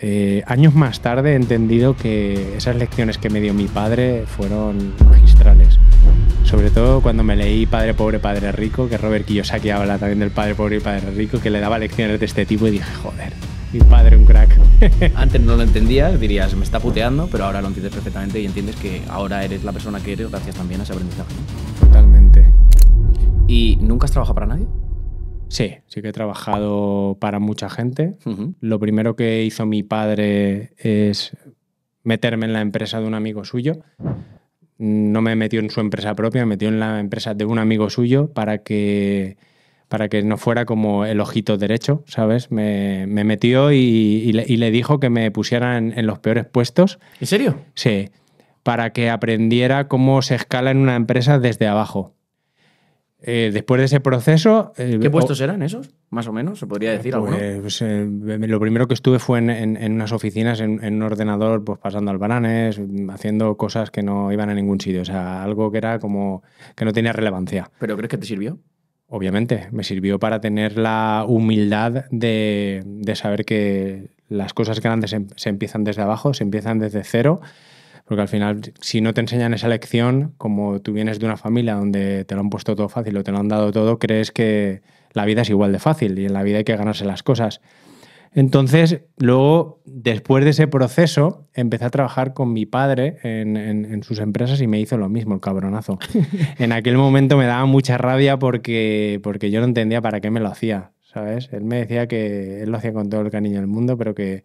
Eh, años más tarde he entendido que esas lecciones que me dio mi padre fueron magistrales. Sobre todo cuando me leí Padre Pobre, Padre Rico, que Robert Kiyosaki habla también del Padre Pobre y Padre Rico, que le daba lecciones de este tipo y dije, joder, mi padre un crack. Antes no lo entendías, dirías, me está puteando, pero ahora lo entiendes perfectamente y entiendes que ahora eres la persona que eres gracias también a ese aprendizaje. Totalmente. ¿Y nunca has trabajado para nadie? Sí, sí que he trabajado para mucha gente. Lo primero que hizo mi padre es meterme en la empresa de un amigo suyo. No me metió en su empresa propia, me metió en la empresa de un amigo suyo para que, para que no fuera como el ojito derecho, ¿sabes? Me, metió y, le, dijo que me pusieran en los peores puestos. ¿En serio? Sí, para que aprendiera cómo se escala en una empresa desde abajo. Eh, después de ese proceso. Eh, ¿Qué puestos eran esos? Más o menos, se podría decir algo. Pues, eh, lo primero que estuve fue en, unas oficinas, en, un ordenador, pues pasando al bananes, haciendo cosas que no iban a ningún sitio. O sea, algo que era como que no tenía relevancia. ¿Pero crees que te sirvió? Obviamente, me sirvió para tener la humildad de, saber que las cosas grandes se empiezan desde abajo, se empiezan desde cero porque al final, si no te enseñan esa lección, como tú vienes de una familia donde te lo han puesto todo fácil o te lo han dado todo, crees que la vida es igual de fácil y en la vida hay que ganarse las cosas. Entonces, luego, después de ese proceso, empecé a trabajar con mi padre en, sus empresas y me hizo lo mismo, el cabronazo. en aquel momento me daba mucha rabia porque, porque yo no entendía para qué me lo hacía, ¿sabes? Él me decía que él lo hacía con todo el cariño del mundo, pero que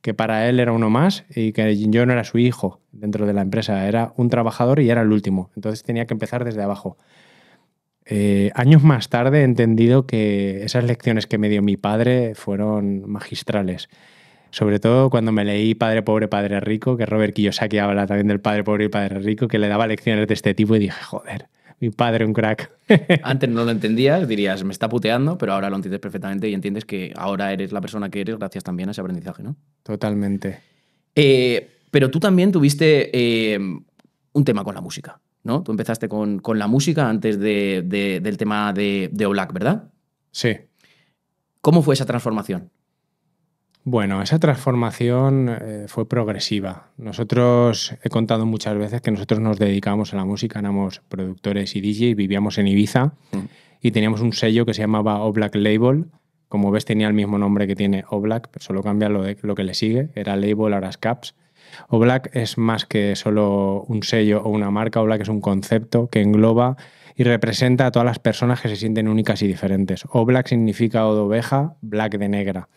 que para él era uno más y que yo no era su hijo dentro de la empresa, era un trabajador y era el último. Entonces tenía que empezar desde abajo. Eh, años más tarde he entendido que esas lecciones que me dio mi padre fueron magistrales. Sobre todo cuando me leí Padre Pobre, Padre Rico, que Robert Kiyosaki habla también del Padre Pobre y Padre Rico, que le daba lecciones de este tipo y dije, joder, mi padre un crack. Antes no lo entendías, dirías, me está puteando, pero ahora lo entiendes perfectamente y entiendes que ahora eres la persona que eres gracias también a ese aprendizaje, ¿no? Totalmente. Eh, pero tú también tuviste eh, un tema con la música, ¿no? Tú empezaste con, la música antes del tema de, de ¿verdad? Sí. ¿Cómo fue esa transformación? Bueno, esa transformación eh, fue progresiva. Nosotros, he contado muchas veces que nosotros nos dedicamos a la música, éramos productores y DJ, vivíamos en Ibiza mm. y teníamos un sello que se llamaba O Black Label. Como ves, tenía el mismo nombre que tiene O Black, pero solo cambia lo, lo que le sigue. Era Label, ahora es Caps. O Black es más que solo un sello o una marca. O Black es un concepto que engloba y representa a todas las personas que se sienten únicas y diferentes. O Black significa O de oveja, Black de negra.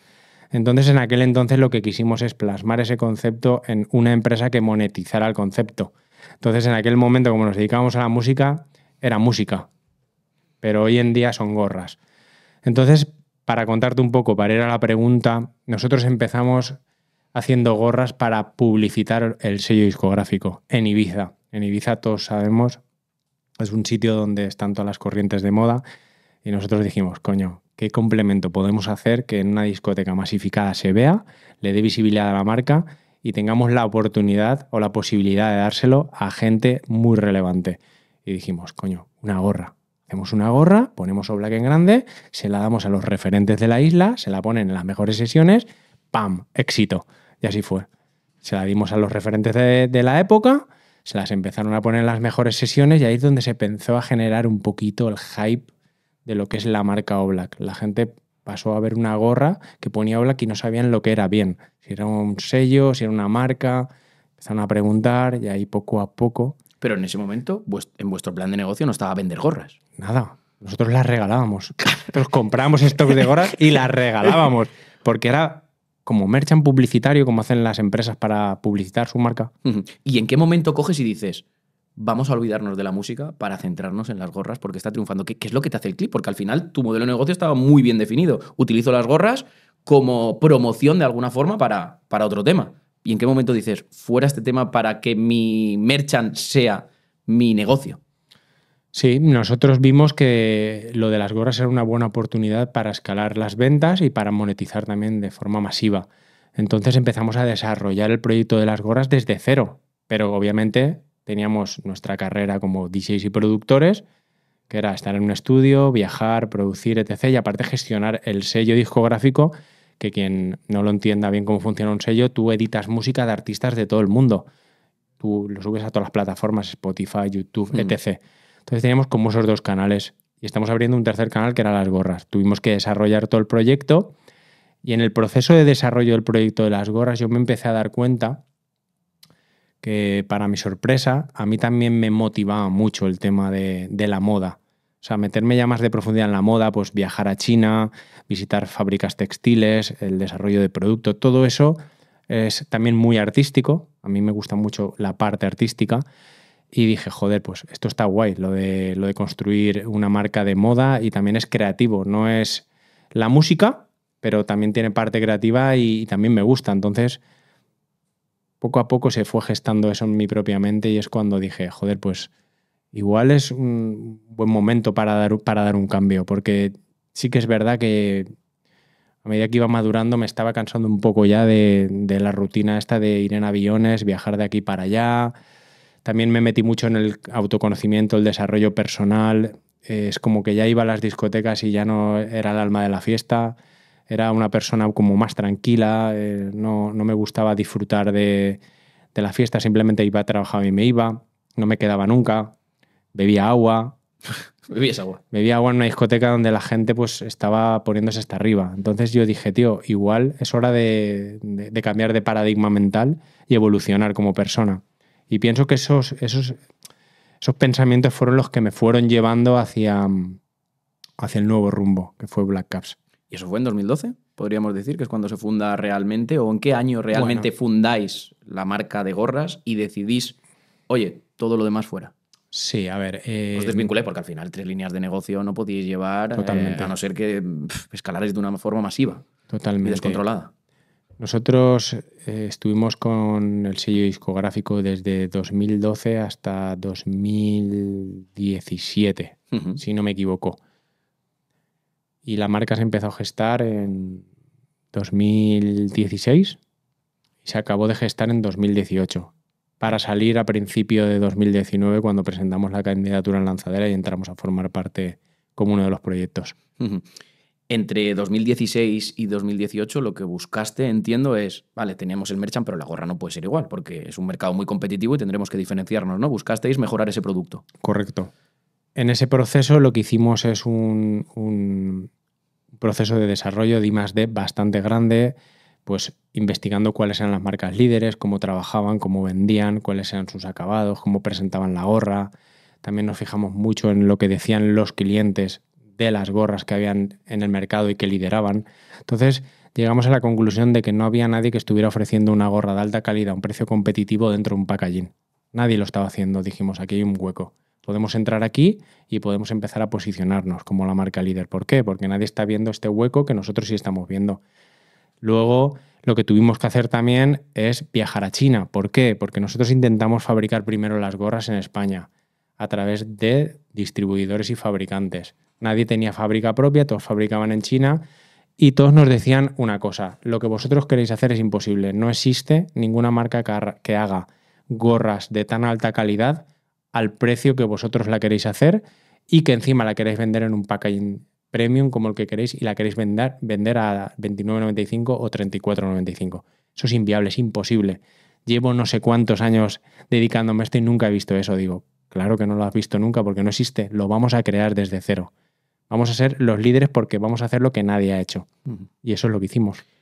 Entonces, en aquel entonces lo que quisimos es plasmar ese concepto en una empresa que monetizara el concepto. Entonces, en aquel momento, como nos dedicábamos a la música, era música, pero hoy en día son gorras. Entonces, para contarte un poco, para ir a la pregunta, nosotros empezamos haciendo gorras para publicitar el sello discográfico en Ibiza. En Ibiza todos sabemos, es un sitio donde están todas las corrientes de moda y nosotros dijimos, coño, ¿qué complemento podemos hacer que en una discoteca masificada se vea, le dé visibilidad a la marca y tengamos la oportunidad o la posibilidad de dárselo a gente muy relevante? Y dijimos, coño, una gorra. Hacemos una gorra, ponemos Oblak en grande, se la damos a los referentes de la isla, se la ponen en las mejores sesiones, ¡pam! ¡Éxito! Y así fue. Se la dimos a los referentes de, de la época, se las empezaron a poner en las mejores sesiones y ahí es donde se empezó a generar un poquito el hype de lo que es la marca OBLAC. La gente pasó a ver una gorra que ponía OBLAC y no sabían lo que era bien, si era un sello, si era una marca, empezaron a preguntar y ahí poco a poco. Pero en ese momento, en vuestro plan de negocio no estaba vender gorras. Nada, nosotros las regalábamos. Nosotros compramos stocks de gorras y las regalábamos, porque era como merchant publicitario, como hacen las empresas para publicitar su marca. ¿Y en qué momento coges y dices, vamos a olvidarnos de la música para centrarnos en las gorras porque está triunfando. ¿Qué, es lo que te hace el clip? Porque al final tu modelo de negocio estaba muy bien definido. Utilizo las gorras como promoción de alguna forma para, para otro tema. ¿Y en qué momento dices, fuera este tema para que mi merchant sea mi negocio? Sí, nosotros vimos que lo de las gorras era una buena oportunidad para escalar las ventas y para monetizar también de forma masiva. Entonces empezamos a desarrollar el proyecto de las gorras desde cero, pero obviamente teníamos nuestra carrera como DJs y productores, que era estar en un estudio, viajar, producir, etc. Y aparte gestionar el sello discográfico, que quien no lo entienda bien cómo funciona un sello, tú editas música de artistas de todo el mundo. Tú lo subes a todas las plataformas, Spotify, YouTube, mm. etc. Entonces teníamos como esos dos canales. Y estamos abriendo un tercer canal que era Las Gorras. Tuvimos que desarrollar todo el proyecto. Y en el proceso de desarrollo del proyecto de Las Gorras yo me empecé a dar cuenta que para mi sorpresa, a mí también me motivaba mucho el tema de, la moda. O sea, meterme ya más de profundidad en la moda, pues viajar a China, visitar fábricas textiles, el desarrollo de producto, todo eso es también muy artístico. A mí me gusta mucho la parte artística. Y dije, joder, pues esto está guay, lo de, lo de construir una marca de moda y también es creativo, no es la música, pero también tiene parte creativa y también me gusta. Entonces, poco a poco se fue gestando eso en mi propia mente y es cuando dije, joder, pues igual es un buen momento para dar, para dar un cambio, porque sí que es verdad que a medida que iba madurando me estaba cansando un poco ya de, de, la rutina esta de ir en aviones, viajar de aquí para allá. También me metí mucho en el autoconocimiento, el desarrollo personal. es como que ya iba a las discotecas y ya no era el alma de la fiesta era una persona como más tranquila, eh, no, me gustaba disfrutar de, la fiesta, simplemente iba, a trabajar y me iba, no me quedaba nunca, bebía agua. Bebías agua. Bebía agua en una discoteca donde la gente pues estaba poniéndose hasta arriba. Entonces yo dije, tío, igual es hora de, cambiar de paradigma mental y evolucionar como persona. Y pienso que esos, esos, esos pensamientos fueron los que me fueron llevando hacia, hacia el nuevo rumbo, que fue Black Caps. Y eso fue en 2012, podríamos decir, que es cuando se funda realmente, o en qué año realmente fundáis la marca de gorras y decidís, oye, todo lo demás fuera. Sí, a ver. Eh, Os desvinculé porque al final tres líneas de negocio no podíais llevar, eh, a no ser que escalares de una forma masiva totalmente. y descontrolada. Nosotros eh, estuvimos con el sello discográfico desde 2012 hasta 2017, si no me equivoco y la marca se empezó a gestar en 2016 y se acabó de gestar en 2018 para salir a principio de 2019 cuando presentamos la candidatura en Lanzadera y entramos a formar parte como uno de los proyectos. Entre 2016 y 2018 lo que buscaste, entiendo, es, vale, tenemos el merchant, pero la gorra no puede ser igual, porque es un mercado muy competitivo y tendremos que diferenciarnos, ¿no? Buscasteis mejorar ese producto. Correcto en ese proceso lo que hicimos es un, proceso de desarrollo de I+.D. bastante grande, pues investigando cuáles eran las marcas líderes, cómo trabajaban, cómo vendían, cuáles eran sus acabados, cómo presentaban la gorra. También nos fijamos mucho en lo que decían los clientes de las gorras que habían en el mercado y que lideraban. Entonces llegamos a la conclusión de que no había nadie que estuviera ofreciendo una gorra de alta calidad a un precio competitivo dentro de un packaging. Nadie lo estaba haciendo, dijimos, aquí hay un hueco. Podemos entrar aquí y podemos empezar a posicionarnos como la marca líder. ¿Por qué? Porque nadie está viendo este hueco que nosotros sí estamos viendo. Luego, lo que tuvimos que hacer también es viajar a China. ¿Por qué? Porque nosotros intentamos fabricar primero las gorras en España a través de distribuidores y fabricantes. Nadie tenía fábrica propia, todos fabricaban en China y todos nos decían una cosa, lo que vosotros queréis hacer es imposible, no existe ninguna marca que haga gorras de tan alta calidad al precio que vosotros la queréis hacer y que encima la queréis vender en un packaging premium como el que queréis y la queréis vender, vender a 29.95 o 34.95. Eso es inviable, es imposible. Llevo no sé cuántos años dedicándome a esto y nunca he visto eso. Digo, claro que no lo has visto nunca porque no existe, lo vamos a crear desde cero. Vamos a ser los líderes porque vamos a hacer lo que nadie ha hecho. Y eso es lo que hicimos.